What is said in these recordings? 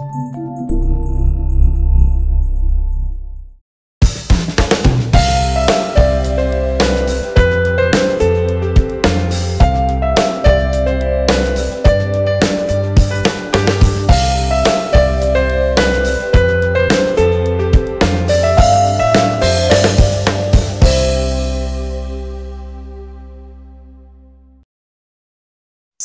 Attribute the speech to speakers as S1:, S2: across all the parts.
S1: Música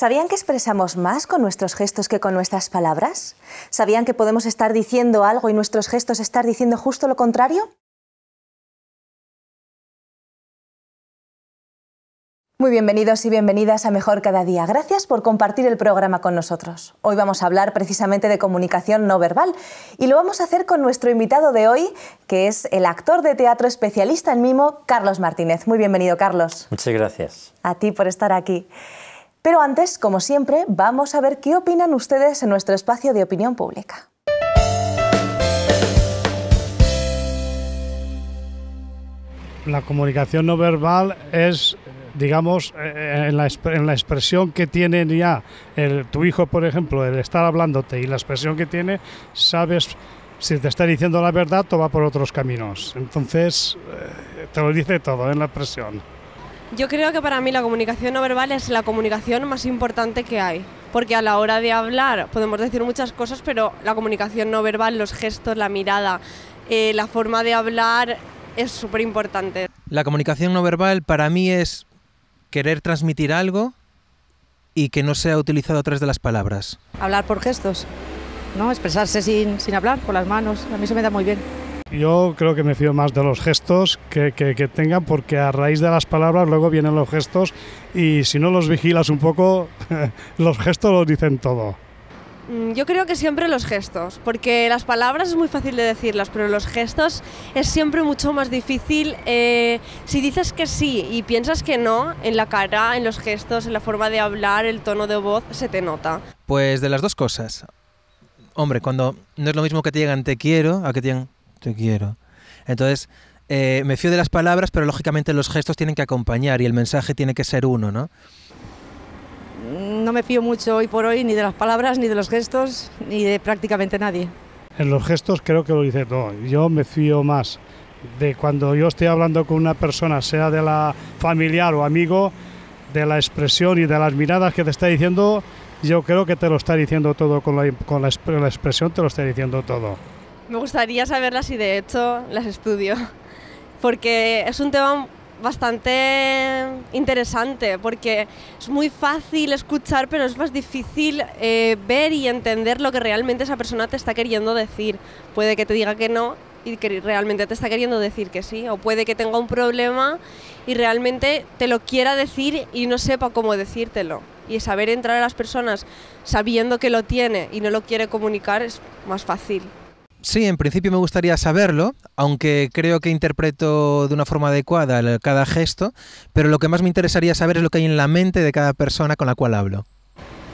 S1: ¿Sabían que expresamos más con nuestros gestos que con nuestras palabras? ¿Sabían que podemos estar diciendo algo y nuestros gestos estar diciendo justo lo contrario? Muy bienvenidos y bienvenidas a Mejor Cada Día. Gracias por compartir el programa con nosotros. Hoy vamos a hablar precisamente de comunicación no verbal y lo vamos a hacer con nuestro invitado de hoy, que es el actor de teatro especialista en mimo, Carlos Martínez. Muy bienvenido, Carlos.
S2: Muchas gracias.
S1: A ti por estar aquí. Pero antes, como siempre, vamos a ver qué opinan ustedes en nuestro espacio de
S3: opinión pública. La comunicación no verbal es digamos, eh, en la, expresión que tiene ya tu hijo, por ejemplo, el estar hablándote y la expresión que tiene, sabes si te está diciendo la verdad o va por otros caminos. Entonces, eh, te lo dice todo en la expresión.
S4: Yo creo que para mí la comunicación no verbal es la comunicación más importante que hay, porque a la hora de hablar podemos decir muchas cosas, pero la comunicación no verbal, los gestos, la mirada, eh, la forma de hablar es súper importante.
S2: La comunicación no verbal para mí es querer transmitir algo y que no sea utilizado a través de las palabras.
S4: Hablar por gestos, ¿no? Expresarse sin, sin hablar, con las manos. A mí se me da muy bien.
S3: Yo creo que me fío más de los gestos que, que, tengan, porque a raíz de las palabras luego vienen los gestos y si no los vigilas un poco, los gestos los dicen todo.
S4: Mm, yo creo que siempre los gestos, porque las palabras es muy fácil de decirlas, pero los gestos es siempre mucho más difícil. Eh, si dices que sí y piensas que no, en la cara, en los gestos, en la forma de hablar, el tono de voz, se te nota.
S2: Pues de las dos cosas. Hombre, cuando no es lo mismo que te digan te quiero a que te digan te quiero. Entonces, eh, me fío de las palabras, pero lógicamente los gestos tienen que acompañar y el mensaje tiene que ser uno, ¿no?
S4: No me fío mucho hoy por hoy ni de las palabras, ni de los gestos, ni de prácticamente nadie.
S3: En los gestos creo que lo dice todo. Yo me fío más de cuando yo estoy hablando con una persona, sea de la familiar o amigo, de la expresión y de las miradas que te está diciendo, yo creo que te lo está diciendo todo, con la, con la expresión te lo está diciendo todo.
S4: Me gustaría saberlas y de hecho las estudio, porque es un tema bastante interesante, porque es muy fácil escuchar, pero es más difícil eh, ver y entender lo que realmente esa persona te está queriendo decir. Puede que te diga que no y que realmente te está queriendo decir que sí, o puede que tenga un problema y realmente te lo quiera decir y no sepa cómo decírtelo. Y saber entrar a las personas sabiendo que lo tiene y no lo quiere comunicar es más fácil.
S2: Sí, en principio me gustaría saberlo, aunque creo que interpreto de una forma adecuada cada gesto, pero lo que más me interesaría saber es lo que hay en la mente de cada persona con la cual hablo.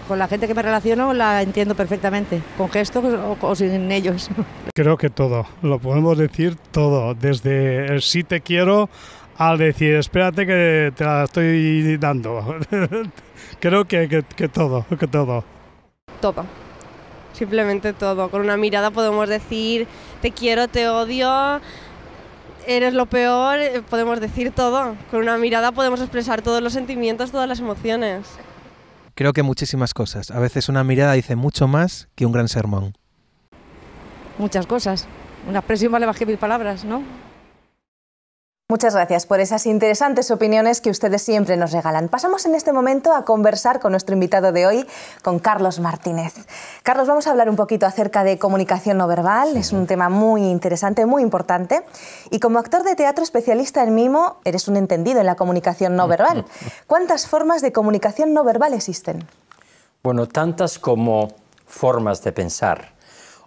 S4: Con la gente que me relaciono la entiendo perfectamente, con gestos o, sin ellos.
S3: Creo que todo, lo podemos decir todo, desde el sí te quiero al decir espérate que te la estoy dando. Creo que, que, todo, que todo.
S4: Topa simplemente todo. Con una mirada podemos decir te quiero, te odio, eres lo peor, eh, podemos decir todo. Con una mirada podemos expresar todos los sentimientos, todas las emociones.
S2: Creo que muchísimas cosas. A veces una mirada dice mucho más que un gran sermón.
S4: Muchas cosas. Una expresión vale más que mil palabras, ¿no?
S1: Muchas gracias por esas interesantes opiniones que ustedes siempre nos regalan. Pasamos en este momento a conversar con nuestro invitado de hoy, con Carlos Martínez. Carlos, vamos a hablar un poquito acerca de comunicación no verbal. Es un tema muy interesante, muy importante. Y como actor de teatro especialista en mimo, eres un entendido en la comunicación no verbal. ¿Cuántas formas de comunicación no verbal existen?
S2: Bueno, tantas como formas de pensar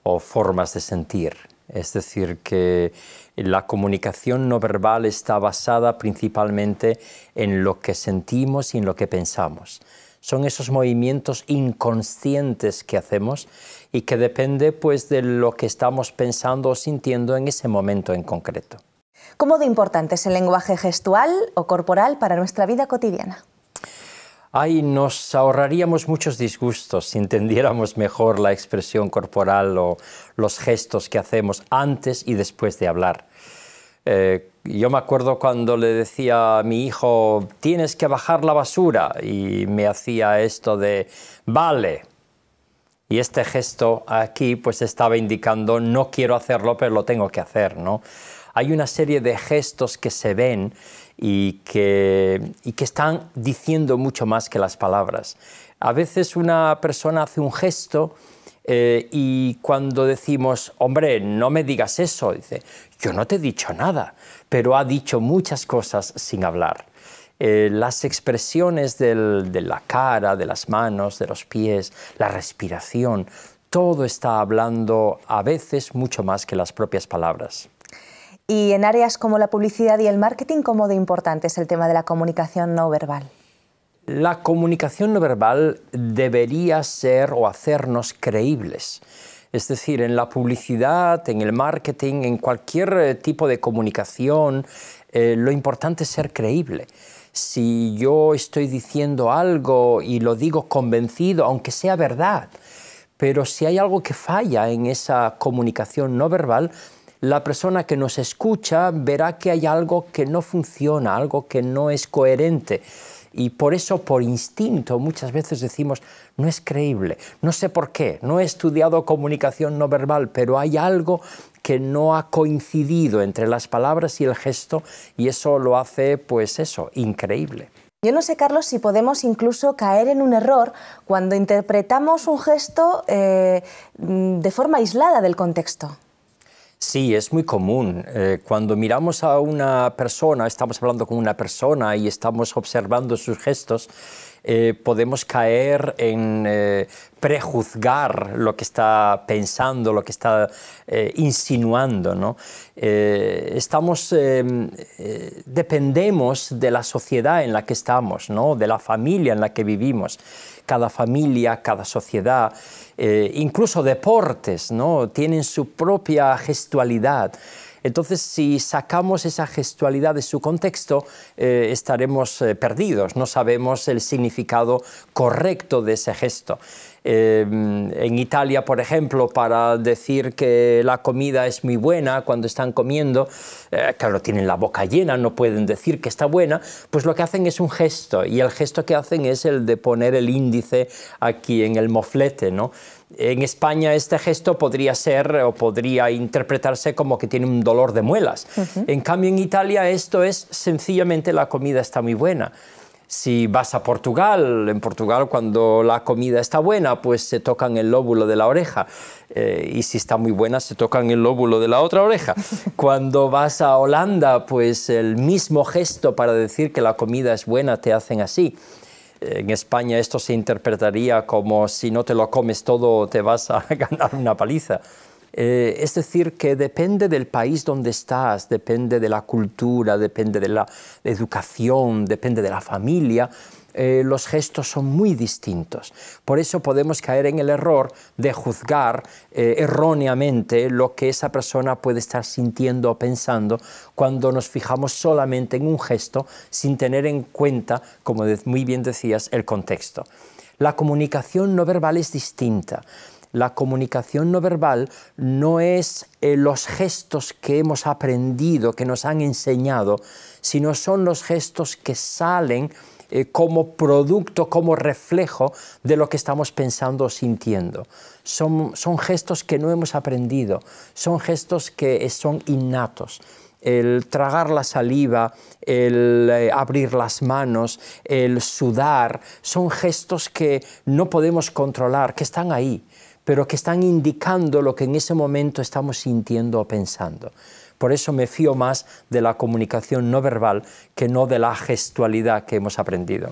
S2: o formas de sentir es decir, que la comunicación no verbal está basada principalmente en lo que sentimos y en lo que pensamos. Son esos movimientos inconscientes que hacemos y que depende pues de lo que estamos pensando o sintiendo en ese momento en concreto.
S1: ¿Cómo de importante es el lenguaje gestual o corporal para nuestra vida cotidiana?
S2: ay, nos ahorraríamos muchos disgustos si entendiéramos mejor la expresión corporal o los gestos que hacemos antes y después de hablar. Eh, yo me acuerdo cuando le decía a mi hijo, tienes que bajar la basura, y me hacía esto de, vale. Y este gesto aquí pues estaba indicando, no quiero hacerlo, pero lo tengo que hacer, Hay una serie de gestos que se ven y que, están diciendo mucho más que las palabras. A veces una persona hace un gesto eh, y cuando decimos, hombre, no me digas eso, dice, yo no te he dicho nada, pero ha dicho muchas cosas sin hablar. Eh, las expresiones de la cara, de las manos, de los pies, la respiración, todo está hablando a veces mucho más que las propias palabras.
S1: Y en áreas como la publicidad y el marketing, ¿cómo de importante es el tema de la comunicación no verbal?
S2: La comunicación no verbal debería ser o hacernos creíbles. Es decir, en la publicidad, en el marketing, en cualquier eh, tipo de comunicación, eh, lo importante es ser creíble. Si yo estoy diciendo algo y lo digo convencido, aunque sea verdad, pero si hay algo que falla en esa comunicación no verbal, la persona que nos escucha verá que hay algo que no funciona, algo que no es coherente. Y por eso, por instinto, muchas veces decimos, no es creíble, no sé por qué, no he estudiado comunicación no verbal, pero hay algo que no ha coincidido entre las palabras y el gesto y eso lo hace, pues eso, increíble.
S1: Yo no sé, Carlos, si podemos incluso caer en un error cuando interpretamos un gesto eh, mm, de forma aislada del contexto.
S2: Sí, es muy común. Eh, cuando miramos a una persona, estamos hablando con una persona y estamos observando sus gestos, eh, podemos caer en eh, prejuzgar lo que está pensando, lo que está insinuando. dependemos de la sociedad en la que estamos, ¿no? de la familia en la que vivimos cada familia, cada sociedad, eh, incluso deportes, ¿no? Tienen su propia gestualidad. Entonces, si sacamos esa gestualidad de su contexto, eh, estaremos eh, perdidos, no sabemos el significado correcto de ese gesto. Em, en Italia, por ejemplo, para decir que la comida es muy buena cuando están comiendo, eh, claro, tienen la boca llena, no pueden decir que está buena, pues lo que hacen es un gesto, y el gesto que hacen es el de poner el índice aquí en el moflete, ¿no? En España este gesto podría ser o podría interpretarse como que tiene un dolor de muelas. En cambio en Italia esto es sencillamente la comida está muy buena. Si vas a Portugal, en Portugal cuando la comida está buena, pues se tocan el lóbulo de la oreja. Eh, y si está muy buena, se tocan el lóbulo de la otra oreja. Cuando vas a Holanda, pues el mismo gesto para decir que la comida es buena te hacen así en España esto se interpretaría como si no te lo comes todo te vas a ganar una paliza. Eh, es decir, que depende del país donde estás, depende de la cultura, depende de la educación, depende de la familia. Eh, los gestos son muy distintos. Por eso podemos caer en el error de juzgar eh, erróneamente lo que esa persona puede estar sintiendo o pensando cuando nos fijamos solamente en un gesto sin tener en cuenta, como muy bien decías, el contexto. La comunicación no verbal es distinta. La comunicación no verbal no es eh, los gestos que hemos aprendido, que nos han enseñado, sino son los gestos que salen eh, como producto, como reflejo de lo que estamos pensando o sintiendo. Son, gestos que no hemos aprendido, son gestos que son innatos el tragar la saliva, el eh, abrir las manos, el sudar, son gestos que no podemos controlar, que están ahí pero que están indicando lo que en ese momento estamos sintiendo o pensando. Por eso me fío más de la comunicación no verbal que no de la gestualidad que hemos aprendido.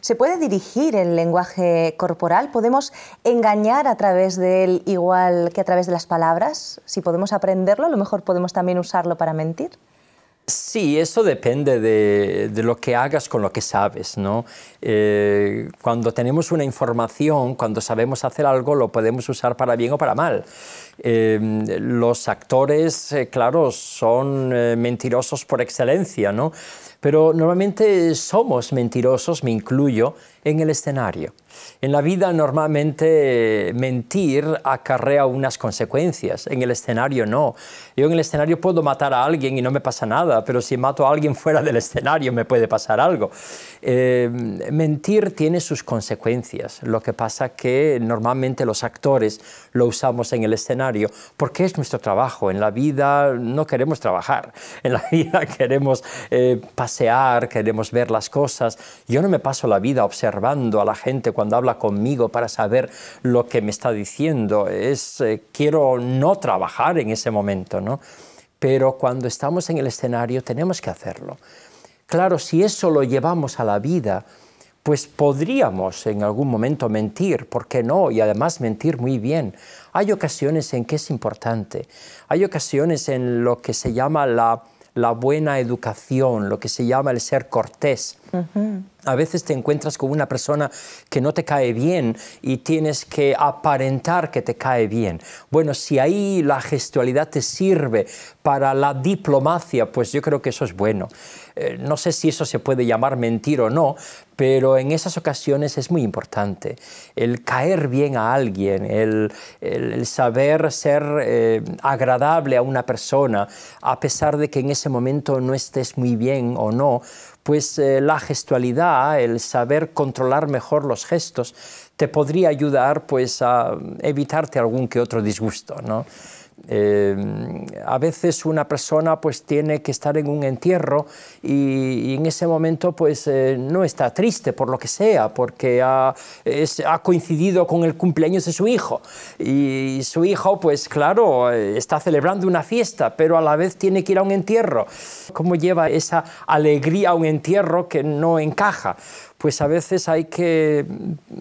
S1: ¿Se puede dirigir el lenguaje corporal? ¿Podemos engañar a través de él igual que a través de las palabras? Si podemos aprenderlo, a lo mejor podemos también usarlo para mentir.
S2: Sí, eso depende de, lo que hagas con lo que sabes. Eh, cuando tenemos una información, cuando sabemos hacer algo, lo podemos usar para bien o para mal. Em, los actores, eh, claro, son eh, mentirosos por excelencia, pero normalmente somos mentirosos, me incluyo, en el escenario. En la vida normalmente mentir acarrea unas consecuencias, en el escenario no. Yo en el escenario puedo matar a alguien y no me pasa nada, pero si mato a alguien fuera del escenario me puede pasar algo. Em, mentir tiene sus consecuencias, lo que pasa que normalmente los actores lo usamos en el escenario porque es nuestro trabajo. En la vida no queremos trabajar, en la vida queremos eh, pasear, queremos ver las cosas. Yo no me paso la vida observando a la gente cuando cuando habla conmigo para saber lo que me está diciendo. Es, eh, quiero no trabajar en ese momento, ¿no? Pero cuando estamos en el escenario tenemos que hacerlo. Claro, si eso lo llevamos a la vida, pues podríamos en algún momento mentir, ¿por qué no? Y además mentir muy bien. Hay ocasiones en que es importante, hay ocasiones en lo que se llama la la buena educación, lo que se llama el ser cortés. A veces te encuentras con una persona que no te cae bien y tienes que aparentar que te cae bien. Bueno, si ahí la gestualidad te sirve para la diplomacia, pues yo creo que eso es bueno. Eh, no sé si eso se puede llamar mentir o no, pero en esas ocasiones es muy importante el caer bien a alguien, el, saber ser eh, agradable a una persona, a pesar de que en ese momento no estés muy bien o no, pues eh, la gestualidad, el saber controlar mejor los gestos, te podría ayudar pues a eh, evitarte algún que otro disgusto, ¿no? Eh, a veces una persona pues tiene que estar en un entierro y, en ese momento pues eh, no está triste por lo que sea, porque ha, ha, coincidido con el cumpleaños de su hijo y su hijo pues claro eh, está celebrando una fiesta, pero a la vez tiene que ir a un entierro. ¿Cómo lleva esa alegría a un entierro que no encaja? Pues a veces hay que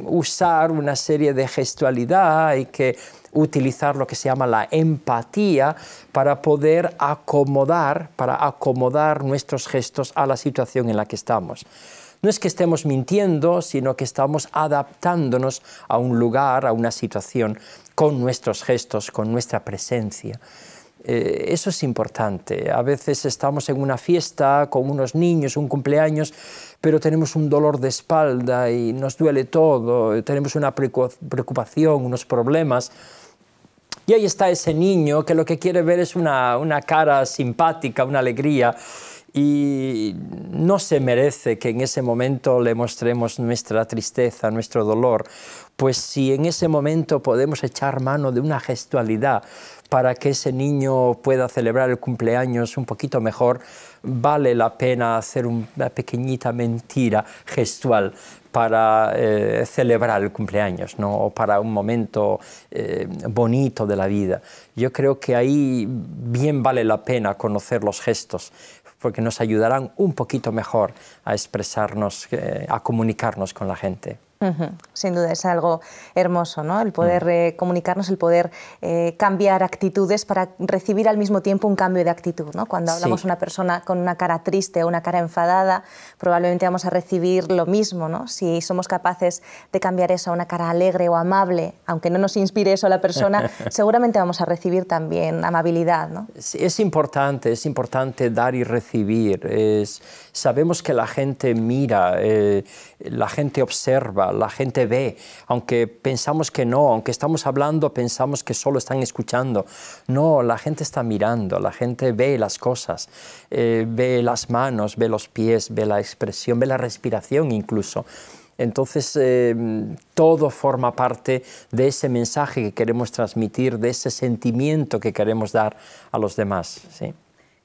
S2: usar una serie de gestualidad, y que utilizar lo que se llama la empatía para poder acomodar, para acomodar nuestros gestos a la situación en la que estamos. No es que estemos mintiendo, sino que estamos adaptándonos a un lugar, a una situación, con nuestros gestos, con nuestra presencia. Eh, eso es importante. A veces estamos en una fiesta con unos niños, un cumpleaños, pero tenemos un dolor de espalda y nos duele todo, tenemos una preocupación, unos problemas. Y ahí está ese niño que lo que quiere ver es una, una cara simpática, una alegría y no se merece que en ese momento le mostremos nuestra tristeza, nuestro dolor, pues si en ese momento podemos echar mano de una gestualidad, para que ese niño pueda celebrar el cumpleaños un poquito mejor, vale la pena hacer una pequeñita mentira gestual para eh, celebrar el cumpleaños, ¿no? o para un momento eh, bonito de la vida. Yo creo que ahí bien vale la pena conocer los gestos, porque nos ayudarán un poquito mejor a expresarnos, eh, a comunicarnos con la gente.
S1: Sin duda es algo hermoso, ¿no? El poder mm. eh, comunicarnos, el poder eh, cambiar actitudes para recibir al mismo tiempo un cambio de actitud, ¿no? Cuando hablamos a una persona con una cara triste o una cara enfadada, probablemente vamos a recibir lo mismo, ¿no? Si somos capaces de cambiar eso a una cara alegre o amable, aunque no nos inspire eso a la persona, seguramente vamos a recibir también amabilidad,
S2: es importante, es importante dar y recibir. sabemos que la gente mira, eh, la gente observa, la, gente ve, aunque pensamos que no, aunque estamos hablando, pensamos que solo están escuchando. No, la gente está mirando, la gente ve las cosas, eh, ve las manos, ve los pies, ve la expresión, ve la respiración incluso. Entonces, em, todo forma parte de ese mensaje que queremos transmitir, de ese sentimiento que queremos dar a los demás. ¿sí?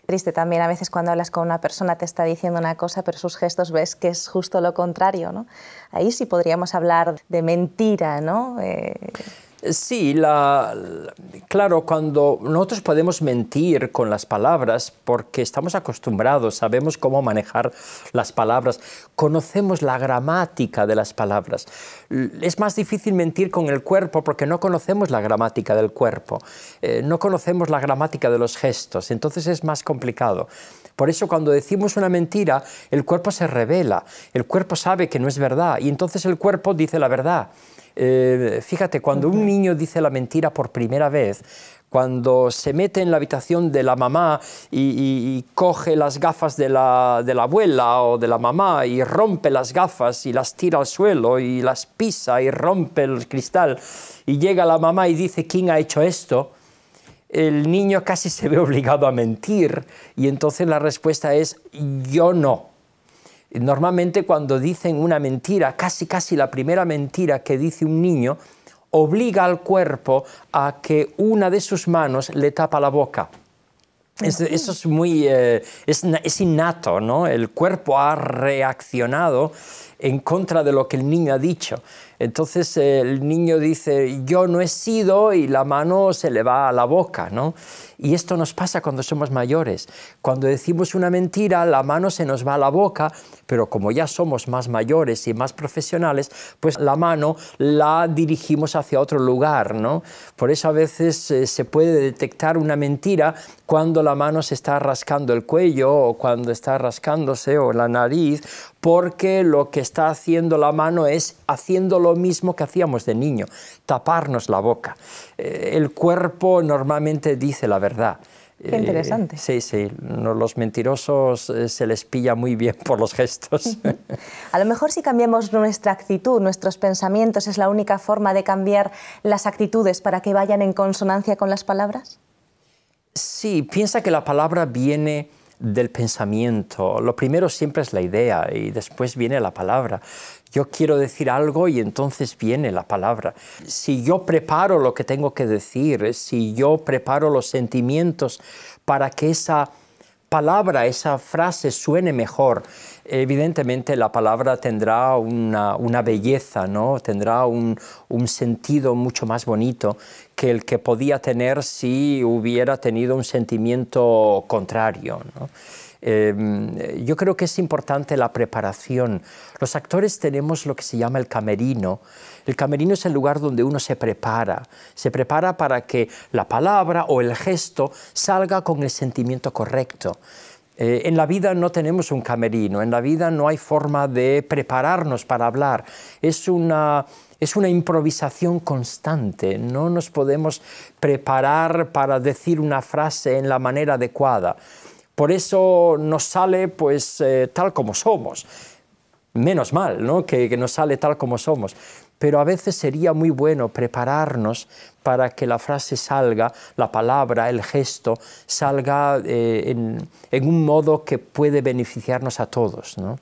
S1: triste también a veces cuando hablas con una persona, te está diciendo una cosa, pero sus gestos ves que es justo lo contrario. ¿no? Ahí sí podríamos hablar de mentira, ¿no? Eh,
S2: Sí, claro, cuando nosotros podemos mentir con las palabras porque estamos acostumbrados, sabemos cómo manejar las palabras, conocemos la gramática de las palabras. Es más difícil mentir con el cuerpo porque no conocemos la gramática del cuerpo, eh, no conocemos la gramática de los gestos, entonces es más complicado. Por eso cuando decimos una mentira, el cuerpo se revela, el cuerpo sabe que no es verdad y entonces el cuerpo dice la verdad. Eh, fíjate, cuando un niño dice la mentira por primera vez, cuando se mete en la habitación de la mamá y, coge las gafas de la, abuela o de la mamá y rompe las gafas y las tira al suelo y las pisa y rompe el cristal y llega la mamá y dice, ¿quién ha hecho esto? El niño casi se ve obligado a mentir y entonces la respuesta es, yo no. Normalmente cuando dicen una mentira, casi casi la primera mentira que dice un niño, obliga al cuerpo a que una de sus manos le tapa la boca. Es, eso es muy eh, es, innato, ¿no? El cuerpo ha reaccionado en contra de lo que el niño ha dicho. Entonces eh, el niño dice, yo no he sido, y la mano se le va a la boca, ¿no? Y esto nos pasa cuando somos mayores. Cuando decimos una mentira, la mano se nos va a la boca, pero como ya somos más mayores y más profesionales, pues la mano la dirigimos hacia otro lugar, ¿no? Por eso a veces eh, se puede detectar una mentira cuando la mano se está rascando el cuello o cuando está rascándose o la nariz, porque lo que está haciendo la mano es haciendo lo mismo que hacíamos de niño, taparnos la boca. Eh, el cuerpo normalmente dice la verdad eh, interesante. sí, sí, los mentirosos eh, se les pilla muy bien por los gestos.
S1: A lo mejor si cambiamos nuestra actitud, nuestros pensamientos, ¿es la única forma de cambiar las actitudes para que vayan en consonancia con las palabras?
S2: Sí, piensa que la palabra viene del pensamiento. Lo primero siempre es la idea y después viene la palabra. Yo quiero decir algo y entonces viene la palabra. Si yo preparo lo que tengo que decir, si yo preparo los sentimientos para que esa palabra, esa frase suene mejor, evidentemente la palabra tendrá una, belleza, ¿no? tendrá un, un, sentido mucho más bonito que el que podía tener si hubiera tenido un sentimiento contrario. ¿no? Em, yo creo que es importante la preparación. Los actores tenemos lo que se llama el camerino. El camerino es el lugar donde uno se prepara. Se prepara para que la palabra o el gesto salga con el sentimiento correcto. Eh, en la vida no tenemos un camerino, en la vida no hay forma de prepararnos para hablar. Es es una improvisación constante, no nos podemos preparar para decir una frase en la manera adecuada. Por eso nos sale pues eh, tal como somos. Menos mal, ¿no? Que, nos sale tal como somos. Pero a veces sería muy bueno prepararnos para que la frase salga, la palabra, el gesto, salga eh, en, en, un modo que puede beneficiarnos a todos, ¿no?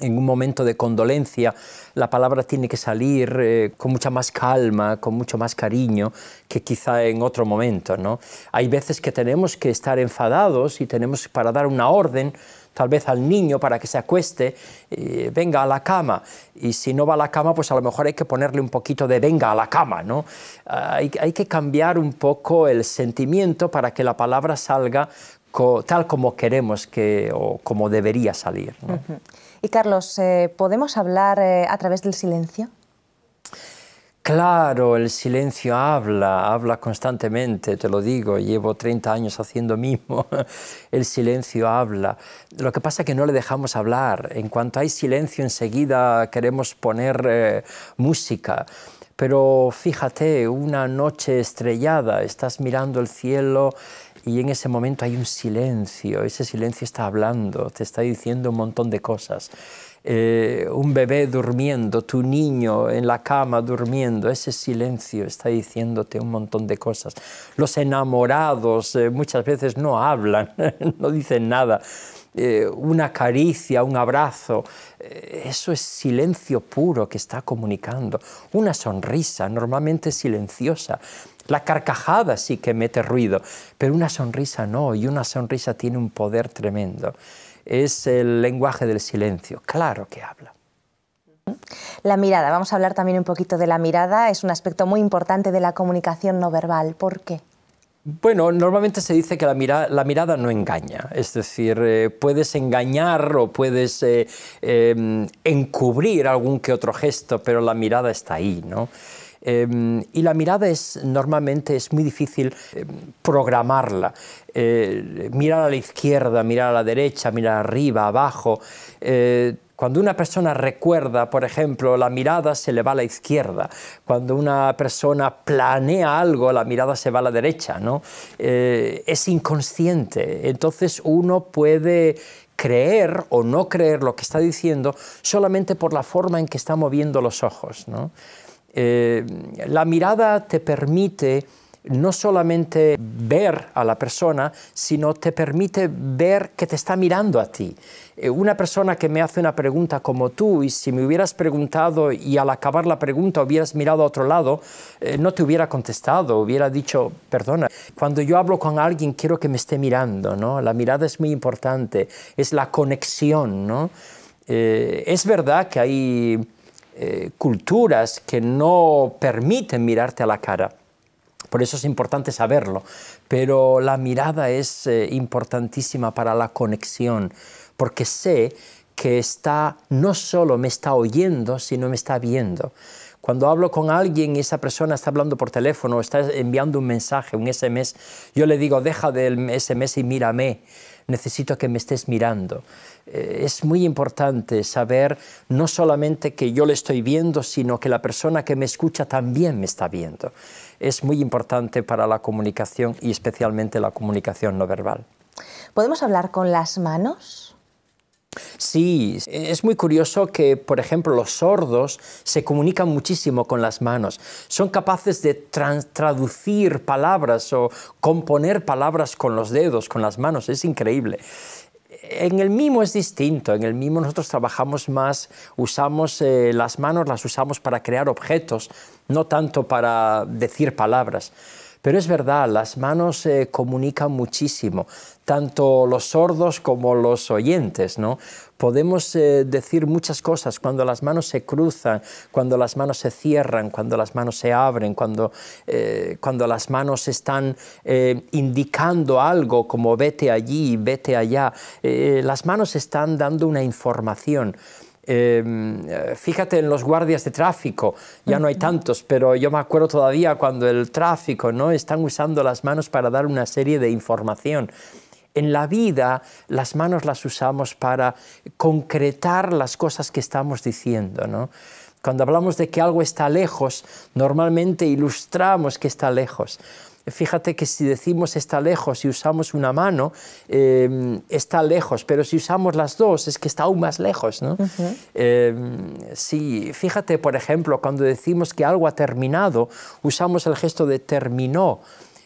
S2: en un momento de condolencia, la palabra tiene que salir eh, con mucha más calma, con mucho más cariño que quizá en otro momento. ¿no? Hay veces que tenemos que estar enfadados y tenemos para dar una orden, tal vez al niño para que se acueste, eh, venga a la cama. Y si no va a la cama, pues a lo mejor hay que ponerle un poquito de venga a la cama. ¿no? Ah, hay, que cambiar un poco el sentimiento para que la palabra salga tal como queremos que, o como debería salir.
S1: Y Carlos, eh, ¿podemos hablar eh, a través del silencio?
S2: Claro, el silencio habla, habla constantemente, te lo digo, llevo 30 años haciendo mismo, el silencio habla. Lo que pasa es que no le dejamos hablar, en cuanto hay silencio enseguida queremos poner eh, música. Pero fíjate, una noche estrellada, estás mirando el cielo y en ese momento hay un silencio, ese silencio está hablando, te está diciendo un montón de cosas. Eh, un bebé durmiendo, tu niño en la cama durmiendo, ese silencio está diciéndote un montón de cosas. Los enamorados eh, muchas veces no hablan, no dicen nada, eh, una caricia, un abrazo, eh, eso es silencio puro que está comunicando. Una sonrisa, normalmente silenciosa. La carcajada sí que mete ruido, pero una sonrisa no, y una sonrisa tiene un poder tremendo. Es el lenguaje del silencio, claro que habla.
S1: La mirada, vamos a hablar también un poquito de la mirada, es un aspecto muy importante de la comunicación no verbal. ¿Por qué?
S2: Bueno, normalmente se dice que la mirada, la mirada no engaña, es decir, eh, puedes engañar o puedes eh, em, encubrir algún que otro gesto, pero la mirada está ahí, ¿no? Em, y la mirada es normalmente es muy difícil em, programarla. Eh, mirar a la izquierda, mirar a la derecha, mirar arriba, abajo cuando una persona recuerda, por ejemplo, la mirada se le va a la izquierda. Cuando una persona planea algo, la mirada se va a la derecha, ¿no? Eh, es inconsciente. Entonces uno puede creer o no creer lo que está diciendo solamente por la forma en que está moviendo los ojos, eh, la mirada te permite no solamente ver a la persona, sino te permite ver que te está mirando a ti. Eh, una persona que me hace una pregunta como tú, y si me hubieras preguntado y al acabar la pregunta hubieras mirado a otro lado, eh, no te hubiera contestado, hubiera dicho, perdona. Cuando yo hablo con alguien quiero que me esté mirando, ¿no? La mirada es muy importante, es la conexión, eh, es verdad que hay culturas que no permiten mirarte a la cara por eso es importante saberlo. Pero la mirada es eh, importantísima para la conexión, porque sé que está, no solo me está oyendo, sino me está viendo. Cuando hablo con alguien y esa persona está hablando por teléfono, está enviando un mensaje, un SMS, yo le digo, deja del SMS y mírame necesito que me estés mirando. Eh, es muy importante saber no solamente que yo le estoy viendo, sino que la persona que me escucha también me está viendo. Es muy importante para la comunicación y especialmente la comunicación no verbal.
S1: ¿Podemos hablar con las manos?
S2: Sí, es muy curioso que, por ejemplo, los sordos se comunican muchísimo con las manos. Son capaces de traducir palabras o componer palabras con los dedos, con las manos. Es increíble. En el mimo es distinto, en el mimo nosotros trabajamos más, usamos eh, las manos, las usamos para crear objetos, no tanto para decir palabras. Pero es verdad, las manos comunican muchísimo, tanto los sordos como los oyentes, ¿no? Podemos eh, decir muchas cosas cuando las manos se cruzan, cuando las manos se cierran, cuando las manos se abren, cuando eh, las manos están eh, indicando algo como vete allí, vete allá. las manos están dando una información. Em, eh, fíjate en los guardias de tráfico, ya no hay tantos, pero yo me acuerdo todavía cuando el tráfico, ¿no? Están usando las manos para dar una serie de información. En la vida las manos las usamos para concretar las cosas que estamos diciendo, ¿no? Cuando hablamos de que algo está lejos, normalmente ilustramos que está lejos. Fíjate que si decimos está lejos y usamos una mano, em, está lejos, pero si usamos las dos es que está aún más lejos. ¿no? Em, sí, fíjate, por ejemplo, cuando decimos que algo ha terminado, usamos el gesto de terminó.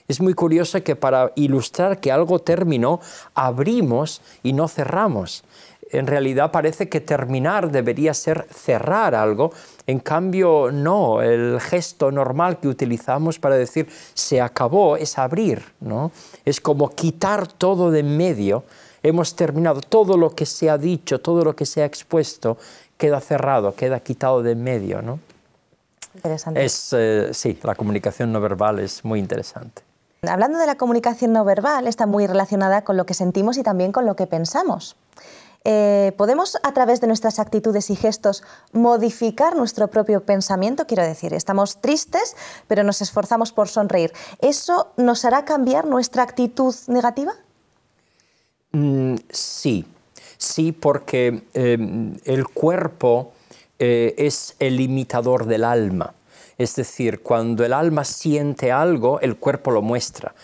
S2: Es muy curioso que para ilustrar que algo terminó, abrimos y no cerramos en realidad parece que terminar debería ser cerrar algo, en cambio no, el gesto normal que utilizamos para decir se acabó es abrir, ¿no? Es como quitar todo de en medio, hemos terminado, todo lo que se ha dicho, todo lo que se ha expuesto queda cerrado, queda quitado de en medio, ¿no? Interesante. Es, eh, sí, la comunicación no verbal es muy interesante.
S1: Hablando de la comunicación no verbal, está muy relacionada con lo que sentimos y también con lo que pensamos. Eh, ¿Podemos a través de nuestras actitudes y gestos modificar nuestro propio pensamiento? Quiero decir, estamos tristes, pero nos esforzamos por sonreír. ¿Eso nos hará cambiar nuestra actitud negativa?
S2: Mm, sí, sí, porque em, el cuerpo eh, es el imitador del alma. Es decir, cuando el alma siente algo, el cuerpo lo muestra.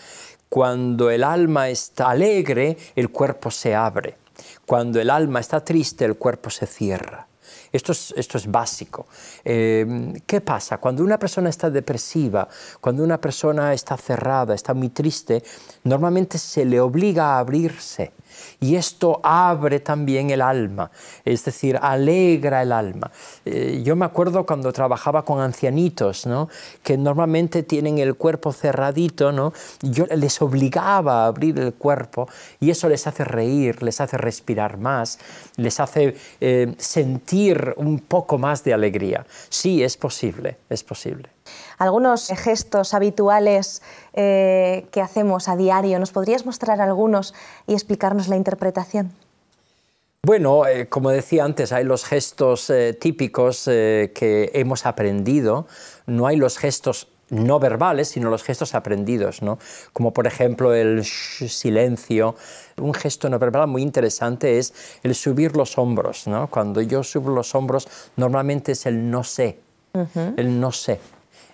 S2: Cuando el alma está alegre, el cuerpo se abre cuando el alma está triste, el cuerpo se cierra. Esto es, esto es básico. Em, ¿Qué pasa? Cuando una persona está depresiva, cuando una persona está cerrada, está muy triste, normalmente se le obliga a abrirse y esto abre también el alma, es decir, alegra el alma. Eh, yo me acuerdo cuando trabajaba con ancianitos, ¿no? que normalmente tienen el cuerpo cerradito, ¿no? yo les obligaba a abrir el cuerpo y eso les hace reír, les hace respirar más, les hace eh, sentir un poco más de alegría. Sí, es posible, es posible.
S1: Algunos gestos habituales eh, que hacemos a diario. ¿Nos podrías mostrar algunos y explicarnos la interpretación?
S2: Bueno, eh, como decía antes, hay los gestos eh, típicos eh, que hemos aprendido, no hay los gestos no verbales, sino los gestos aprendidos, ¿no? como por ejemplo el silencio. Un gesto no verbal muy interesante es el subir los hombros. Cuando yo subo los hombros, normalmente es el no sé, el no sé.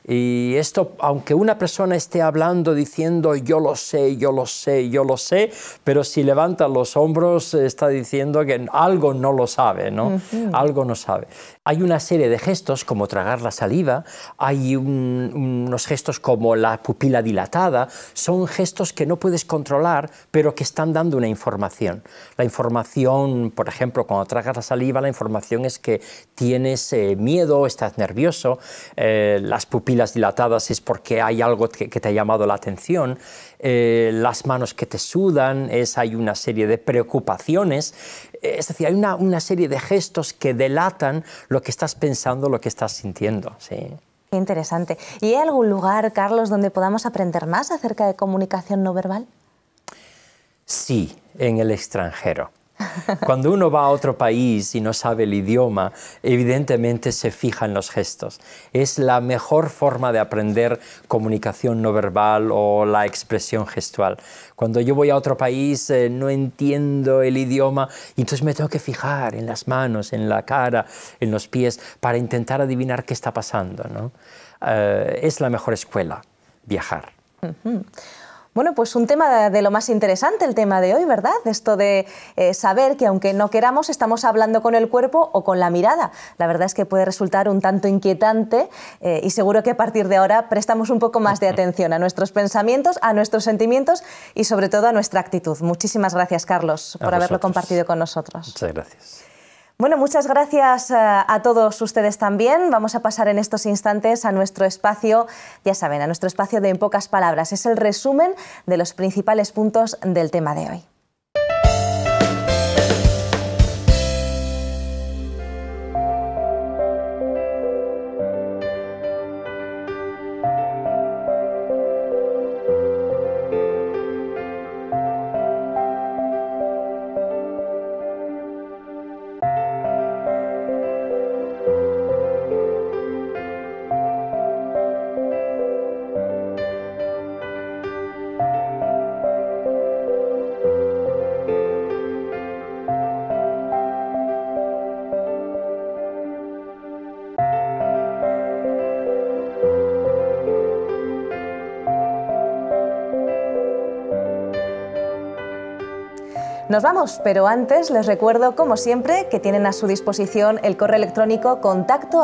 S2: Y esto, aunque una persona esté hablando diciendo yo lo sé, yo lo sé, yo lo sé, pero si levanta los hombros está diciendo que algo no lo sabe, ¿no? Algo no sabe. Hay una serie de gestos como tragar la saliva, hay unos gestos como la pupila dilatada, son gestos que no puedes controlar, pero que están dando una información. La información, por ejemplo, cuando tragas la saliva, la información es que tienes eh, miedo, estás nervioso, eh, las pupilas dilatadas es porque hay algo que te ha llamado la atención. Eh, las manos que te sudan, es, hay una serie de preocupaciones, eh, es decir, hay una, serie de gestos que delatan lo que estás pensando, lo que estás sintiendo. ¿sí?
S1: Interesante. ¿Y hay algún lugar, Carlos, donde podamos aprender más acerca de comunicación no verbal?
S2: Sí, en el extranjero. Cuando uno va a otro país y no sabe el idioma, evidentemente se fija en los gestos. Es la mejor forma de aprender comunicación no verbal o la expresión gestual. Cuando yo voy a otro país eh, no entiendo el idioma, entonces me tengo que fijar en las manos, en la cara, en los pies, para intentar adivinar qué está pasando. ¿no? Eh, es la mejor escuela, viajar.
S1: Bueno, pues un tema de lo más interesante, el tema de hoy, ¿verdad? Esto de eh, saber que aunque no queramos, estamos hablando con el cuerpo o con la mirada. La verdad es que puede resultar un tanto inquietante eh, y seguro que a partir de ahora prestamos un poco más de atención a nuestros pensamientos, a nuestros sentimientos y sobre todo a nuestra actitud. Muchísimas gracias, Carlos, por haberlo compartido con
S4: nosotros. Muchas gracias.
S1: Bueno, muchas gracias eh, a todos ustedes también. Vamos a pasar en estos instantes a nuestro espacio, ya saben, a nuestro espacio de En pocas palabras. Es el resumen de los principales puntos del tema de hoy. Nos vamos, pero antes les recuerdo, como siempre, que tienen a su disposición el correo electrónico contacto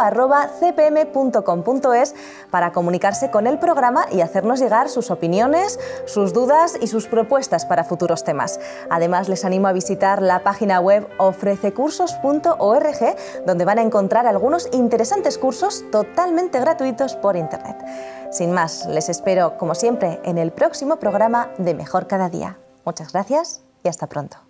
S1: cpm.com.es para comunicarse con el programa y hacernos llegar sus opiniones, sus dudas y sus propuestas para futuros temas. Además, les animo a visitar la página web ofrececursos.org, donde van a encontrar algunos interesantes cursos totalmente gratuitos por Internet. Sin más, les espero, como siempre, en el próximo programa de Mejor Cada Día. Muchas gracias y hasta pronto.